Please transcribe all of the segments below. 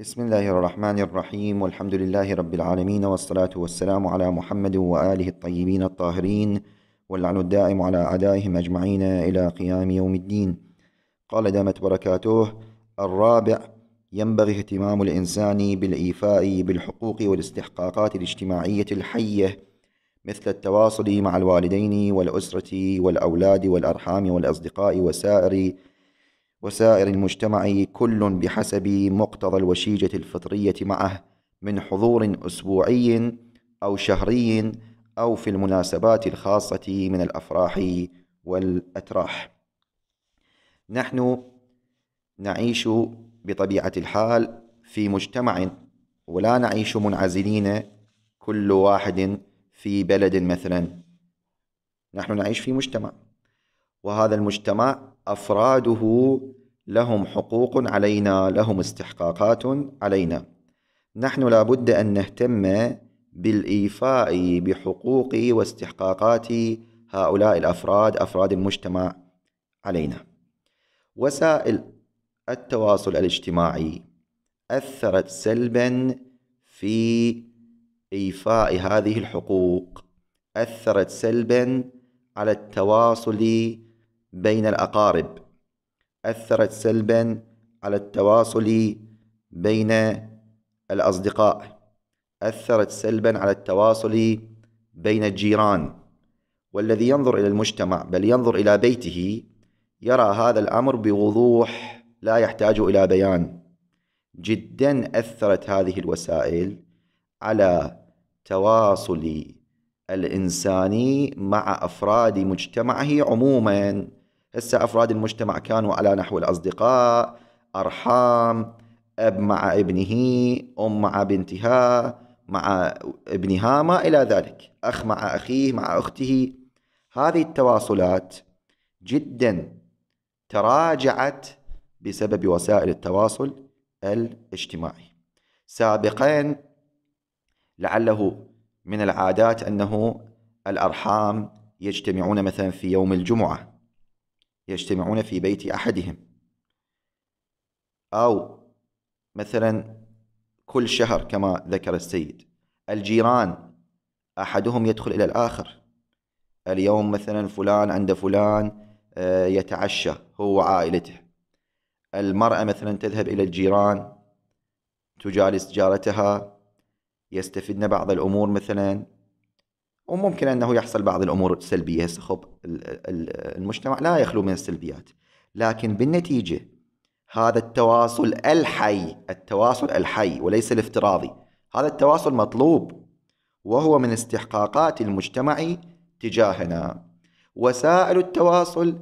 بسم الله الرحمن الرحيم والحمد لله رب العالمين والصلاة والسلام على محمد وآله الطيبين الطاهرين واللعن الدائم على أعدائهم أجمعين إلى قيام يوم الدين قال دامت بركاته الرابع ينبغي اهتمام الإنسان بالإيفاء بالحقوق والاستحقاقات الاجتماعية الحية مثل التواصل مع الوالدين والأسرة والأولاد والأرحام والأصدقاء وسائر وسائر المجتمع كل بحسب مقتضى الوشيجة الفطرية معه من حضور أسبوعي أو شهري أو في المناسبات الخاصة من الأفراح والأتراح. نحن نعيش بطبيعة الحال في مجتمع ولا نعيش منعزلين كل واحد في بلد مثلا. نحن نعيش في مجتمع وهذا المجتمع أفراده لهم حقوق علينا لهم استحقاقات علينا نحن لابد أن نهتم بالإيفاء بحقوق واستحقاقات هؤلاء الأفراد أفراد المجتمع علينا وسائل التواصل الاجتماعي أثرت سلبا في إيفاء هذه الحقوق أثرت سلبا على التواصل بين الأقارب أثرت سلبا على التواصل بين الأصدقاء أثرت سلبا على التواصل بين الجيران والذي ينظر إلى المجتمع بل ينظر إلى بيته يرى هذا الأمر بوضوح لا يحتاج إلى بيان جدا أثرت هذه الوسائل على تواصل الإنساني مع أفراد مجتمعه عموما هسه أفراد المجتمع كانوا على نحو الأصدقاء أرحام أب مع ابنه أم مع بنتها مع ابنها ما إلى ذلك أخ مع أخيه مع أخته هذه التواصلات جدا تراجعت بسبب وسائل التواصل الاجتماعي سابقا لعله من العادات أنه الأرحام يجتمعون مثلا في يوم الجمعة يجتمعون في بيت أحدهم أو مثلا كل شهر كما ذكر السيد الجيران أحدهم يدخل إلى الآخر اليوم مثلا فلان عند فلان آه، يتعشى هو وعائلته المرأة مثلا تذهب إلى الجيران تجالس جارتها يستفدن بعض الأمور مثلا وممكن انه يحصل بعض الامور السلبيه هسه خب المجتمع لا يخلو من السلبيات لكن بالنتيجه هذا التواصل الحي التواصل الحي وليس الافتراضي هذا التواصل مطلوب وهو من استحقاقات المجتمع تجاهنا وسائل التواصل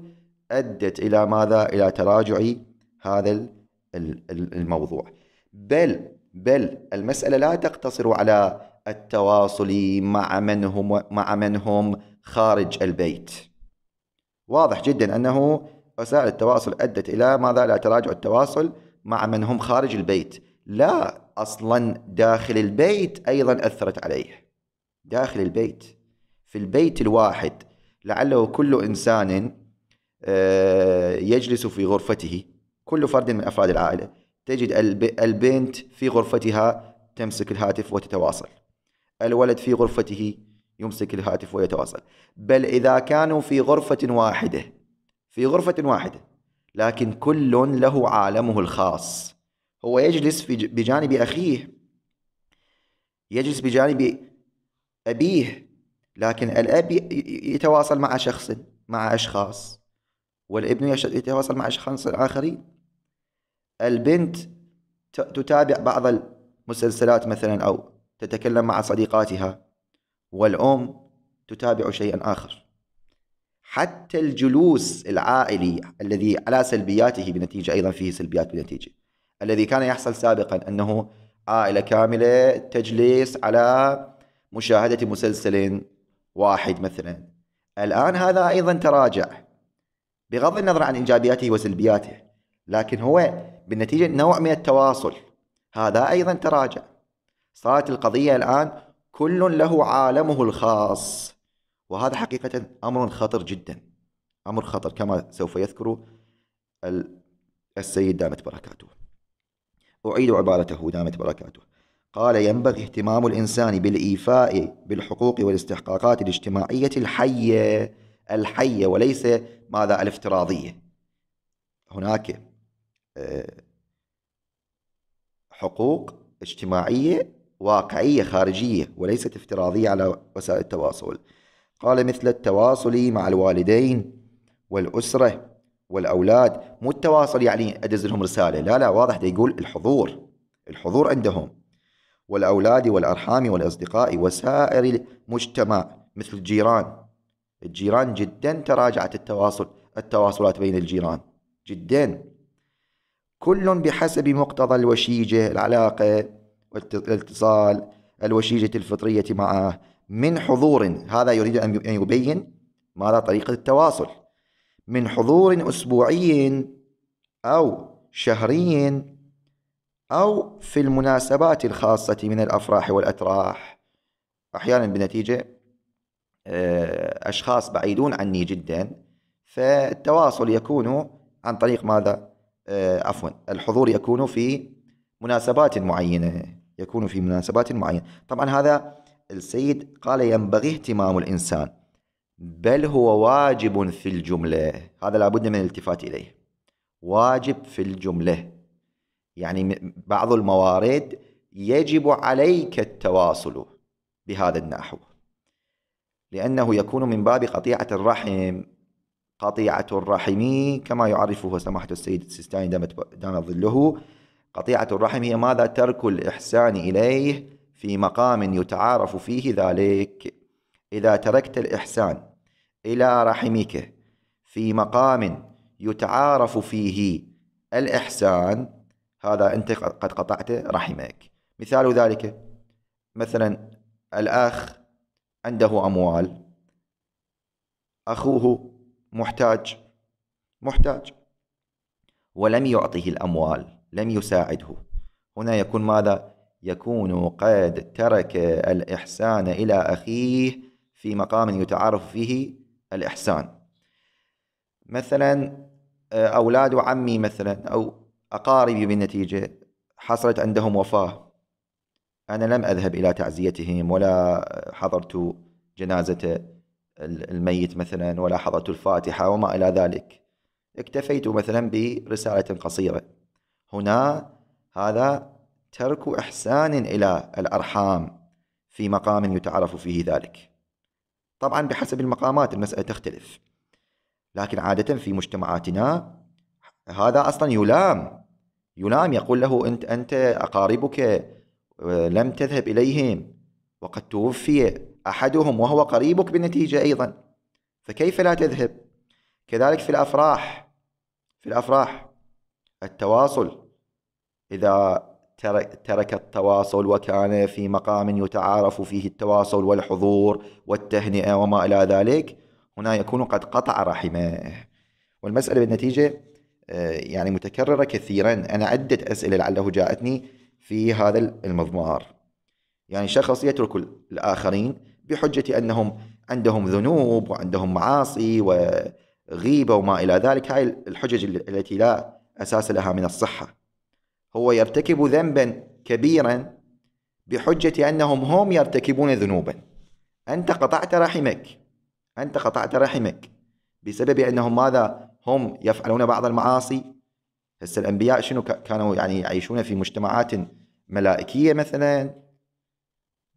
ادت الى ماذا الى تراجع هذا الموضوع بل بل المساله لا تقتصر على التواصل مع من هم مع من هم خارج البيت. واضح جدا انه وسائل التواصل ادت الى ماذا؟ الى تراجع التواصل مع من هم خارج البيت، لا اصلا داخل البيت ايضا اثرت عليه. داخل البيت في البيت الواحد لعله كل انسان آه، يجلس في غرفته كل فرد من افراد العائله تجد البنت في غرفتها تمسك الهاتف وتتواصل الولد في غرفته يمسك الهاتف ويتواصل بل إذا كانوا في غرفة واحدة في غرفة واحدة لكن كل له عالمه الخاص هو يجلس في بجانب أخيه يجلس بجانب أبيه لكن الأب يتواصل مع شخص مع أشخاص والابن يتواصل مع أشخاص آخرين البنت تتابع بعض المسلسلات مثلا أو تتكلم مع صديقاتها والأم تتابع شيئا آخر حتى الجلوس العائلي الذي على سلبياته بنتيجة أيضا فيه سلبيات بنتيجة الذي كان يحصل سابقا أنه عائلة كاملة تجلس على مشاهدة مسلسل واحد مثلا الآن هذا أيضا تراجع بغض النظر عن إيجابياته وسلبياته لكن هو بالنتيجة نوع من التواصل هذا أيضا تراجع صارت القضية الآن كل له عالمه الخاص وهذا حقيقة أمر خطر جدا أمر خطر كما سوف يذكر السيد دامت بركاته أعيد عبارته دامت بركاته قال ينبغي اهتمام الإنسان بالإيفاء بالحقوق والاستحقاقات الاجتماعية الحية الحية وليس ماذا الافتراضية هناك آه، حقوق اجتماعية واقعية خارجية وليست افتراضية على وسائل التواصل قال مثل التواصل مع الوالدين والأسرة والأولاد مو التواصل يعني أدز لهم رسالة لا لا واضح ده يقول الحضور الحضور عندهم والأولاد والأرحام والأصدقاء وسائر المجتمع مثل الجيران الجيران جدا تراجعت التواصل التواصلات بين الجيران جدا كل بحسب مقتضى الوشيجة العلاقة والاتصال الوشيجة الفطرية معه من حضور هذا يريد أن يبين ماذا طريقة التواصل من حضور أسبوعي أو شهري أو في المناسبات الخاصة من الأفراح والأتراح أحيانا بنتيجة آه، أشخاص بعيدون عني جدا فالتواصل يكون عن طريق ماذا آه، عفوا الحضور يكون في مناسبات معينة يكون في مناسبات معينة طبعا هذا السيد قال ينبغي اهتمام الإنسان بل هو واجب في الجملة هذا لابد من الالتفات إليه واجب في الجملة يعني بعض الموارد يجب عليك التواصل بهذا النحو لأنه يكون من باب قطيعة الرحم قطيعة الرحم كما يعرفه سماحة السيد السيستاني دام ظله قطيعة الرحم هي ماذا ترك الإحسان إليه في مقام يتعارف فيه ذلك إذا تركت الإحسان إلى رحمك في مقام يتعارف فيه الإحسان هذا أنت قد قطعت رحمك مثال ذلك مثلا الأخ عنده أموال أخوه محتاج محتاج ولم يعطه الأموال لم يساعده هنا يكون ماذا؟ يكون قد ترك الإحسان إلى أخيه في مقام يتعارف فيه الإحسان مثلا آه، أولاد عمي مثلا أو أقاربي بالنتيجة حصلت عندهم وفاة أنا لم أذهب إلى تعزيتهم ولا حضرت جنازة الميت مثلا ولا حضرت الفاتحة وما إلى ذلك اكتفيت مثلا برسالة قصيرة هنا هذا ترك إحسان إلى الأرحام في مقام يتعرف فيه ذلك طبعا بحسب المقامات المسألة تختلف لكن عادة في مجتمعاتنا هذا أصلا يلام يلام يقول له أنت أنت أقاربك آه، لم تذهب إليهم وقد توفي أحدهم وهو قريبك بالنتيجة أيضا فكيف لا تذهب كذلك في الأفراح في الأفراح التواصل إذا ترك التواصل وكان في مقام يتعارف فيه التواصل والحضور والتهنئة وما إلى ذلك هنا يكون قد قطع رحمه والمسألة بالنتيجة آه، يعني متكررة كثيرا أنا عدة أسئلة لعله جاءتني في هذا المضمار يعني شخص يترك الآخرين بحجة أنهم عندهم ذنوب وعندهم معاصي وغيبة وما إلى ذلك هاي الحجج التي لا أساس لها من الصحة هو يرتكب ذنبا كبيرا بحجة أنهم هم يرتكبون ذنوبا أنت قطعت رحمك أنت قطعت رحمك بسبب أنهم ماذا هم يفعلون بعض المعاصي هسه الأنبياء شنو كانوا يعني يعيشون في مجتمعات ملائكية مثلا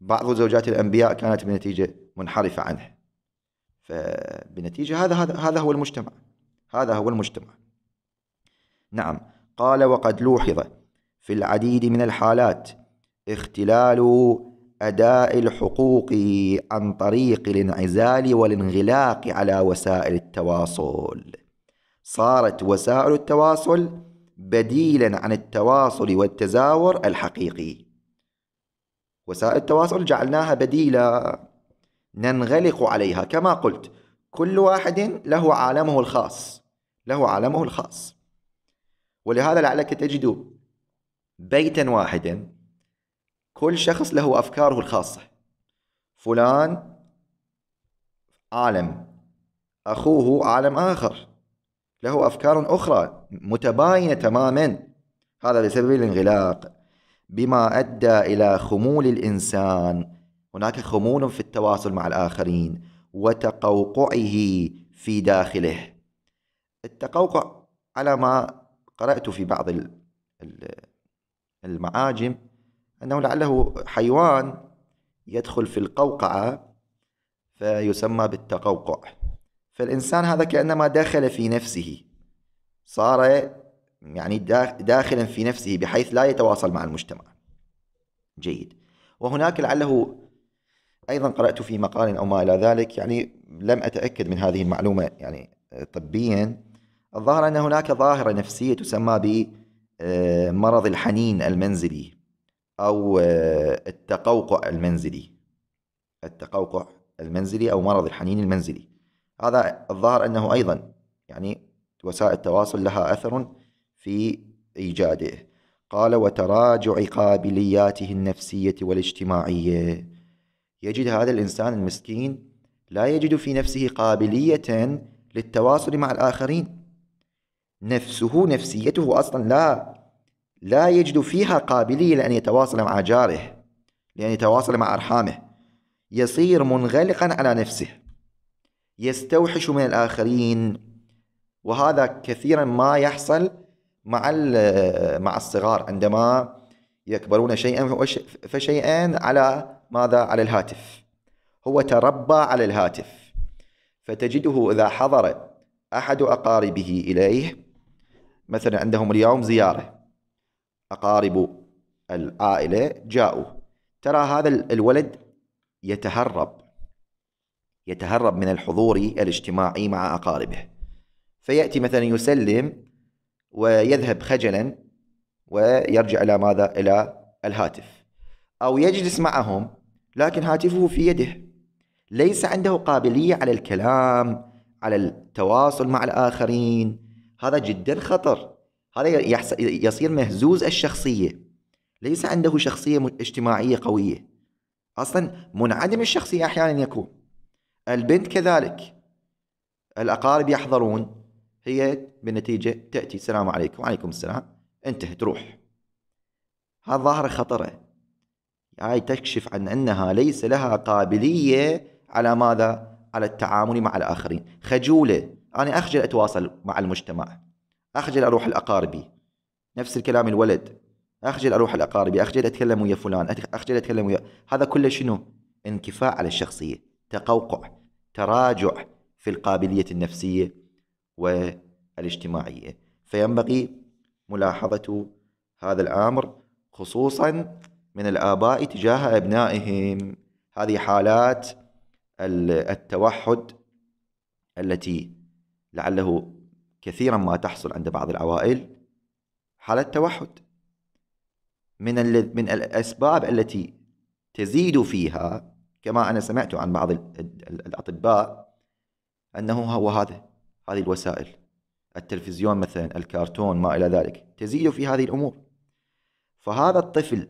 بعض زوجات الأنبياء كانت بنتيجة منحرفة عنه فبنتيجة هذا هذا هذا هو المجتمع هذا هو المجتمع نعم قال وقد لوحظ في العديد من الحالات اختلال أداء الحقوق عن طريق الانعزال والانغلاق على وسائل التواصل صارت وسائل التواصل بديلا عن التواصل والتزاور الحقيقي وسائل التواصل جعلناها بديلا ننغلق عليها كما قلت كل واحد له عالمه الخاص له عالمه الخاص ولهذا لعلك تجد بيتا واحدا كل شخص له أفكاره الخاصة فلان عالم أخوه عالم آخر له أفكار أخرى متباينة تماما هذا بسبب الانغلاق بما أدى إلى خمول الإنسان هناك خمول في التواصل مع الآخرين وتقوقعه في داخله التقوقع على ما قرأت في بعض المعاجم أنه لعله حيوان يدخل في القوقعة فيسمى بالتقوقع فالإنسان هذا كأنما دخل في نفسه صار يعني داخلا في نفسه بحيث لا يتواصل مع المجتمع جيد وهناك لعله أيضا قرأت في مقال أو ما إلى ذلك يعني لم أتأكد من هذه المعلومة يعني طبيا الظاهر أن هناك ظاهرة نفسية تسمى ب آه، مرض الحنين المنزلي أو آه، التقوقع المنزلي التقوقع المنزلي أو مرض الحنين المنزلي هذا الظاهر أنه أيضا يعني وسائل التواصل لها أثر في إيجاده قال وتراجع قابلياته النفسية والاجتماعية يجد هذا الإنسان المسكين لا يجد في نفسه قابلية للتواصل مع الآخرين نفسه نفسيته أصلا لا لا يجد فيها قابلية لأن يتواصل مع جاره لأن يتواصل مع أرحامه يصير منغلقا على نفسه يستوحش من الآخرين وهذا كثيرا ما يحصل مع مع الصغار عندما يكبرون شيئا فشيئا على ماذا على الهاتف هو تربى على الهاتف فتجده إذا حضر أحد أقاربه إليه مثلا عندهم اليوم زيارة أقارب العائلة جاءوا ترى هذا الولد يتهرب يتهرب من الحضور الاجتماعي مع أقاربه فيأتي مثلا يسلم ويذهب خجلا ويرجع إلى ماذا؟ إلى الهاتف أو يجلس معهم لكن هاتفه في يده ليس عنده قابلية على الكلام على التواصل مع الآخرين هذا جدا خطر هذا يصير مهزوز الشخصية ليس عنده شخصية اجتماعية قوية أصلا منعدم الشخصية أحيانا يكون البنت كذلك الأقارب يحضرون هي بالنتيجة تأتي السلام عليكم وعليكم السلام انتهى تروح هذا ظاهرة خطرة هاي تكشف عن أنها ليس لها قابلية على ماذا؟ على التعامل مع الآخرين خجولة أنا أخجل أتواصل مع المجتمع أخجل أروح لأقاربي نفس الكلام الولد أخجل أروح لأقاربي أخجل أتكلم ويا فلان أخجل أتكلم ويا هذا كله شنو انكفاء على الشخصية تقوقع تراجع في القابلية النفسية والاجتماعية فينبغي ملاحظة هذا الأمر خصوصا من الآباء تجاه أبنائهم هذه حالات التوحد التي لعله كثيرا ما تحصل عند بعض العوائل حالة توحد من من الأسباب التي تزيد فيها كما أنا سمعت عن بعض الأطباء أنه هو هذا هذه الوسائل التلفزيون مثلا الكرتون ما إلى ذلك تزيد في هذه الأمور فهذا الطفل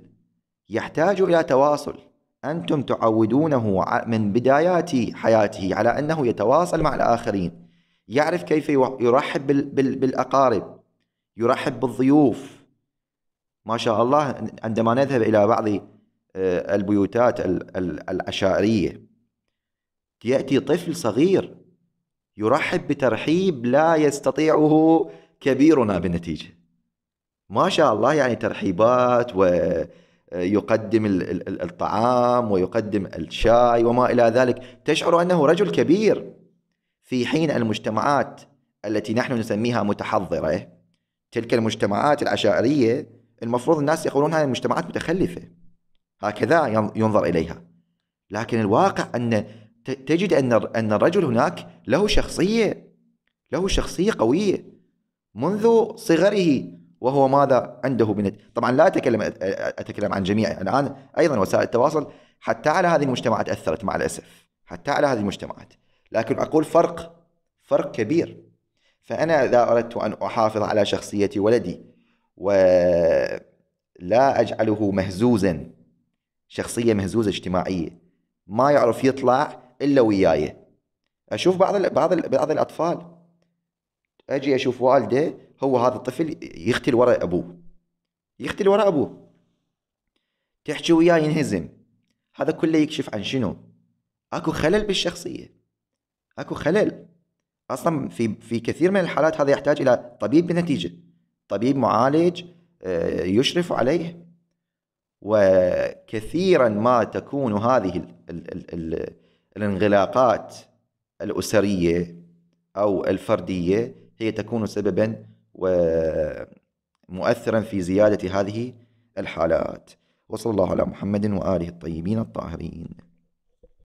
يحتاج إلى تواصل أنتم تعودونه من بدايات حياته على أنه يتواصل مع الآخرين يعرف كيف يرحب بالأقارب يرحب بالضيوف ما شاء الله عندما نذهب إلى بعض آه، البيوتات العشائرية يأتي طفل صغير يرحب بترحيب لا يستطيعه كبيرنا بالنتيجة ما شاء الله يعني ترحيبات ويقدم الطعام ويقدم الشاي وما إلى ذلك تشعر أنه رجل كبير في حين المجتمعات التي نحن نسميها متحضرة تلك المجتمعات العشائرية المفروض الناس يقولون هذه المجتمعات متخلفة هكذا ينظر إليها لكن الواقع أن تجد أن أن الرجل هناك له شخصية له شخصية قوية منذ صغره وهو ماذا عنده من طبعا لا أتكلم أتكلم عن جميع الآن أيضا وسائل التواصل حتى على هذه المجتمعات أثرت مع الأسف حتى على هذه المجتمعات لكن أقول فرق فرق كبير فأنا إذا أردت أن أحافظ على شخصية ولدي ولا أجعله مهزوزا شخصية مهزوزة اجتماعية ما يعرف يطلع إلا وياي أشوف بعض الـ بعض الـ بعض الأطفال أجي أشوف والده هو هذا الطفل يختل وراء أبوه يختل وراء أبوه تحكي وياه ينهزم هذا كله يكشف عن شنو؟ اكو خلل بالشخصيه اكو خلل اصلا في في كثير من الحالات هذا يحتاج الى طبيب بنتيجه طبيب معالج آه، يشرف عليه وكثيرا ما تكون هذه ال ال الـ الانغلاقات الاسريه او الفرديه هي تكون سببا ومؤثرا في زياده هذه الحالات وصلى الله على محمد واله الطيبين الطاهرين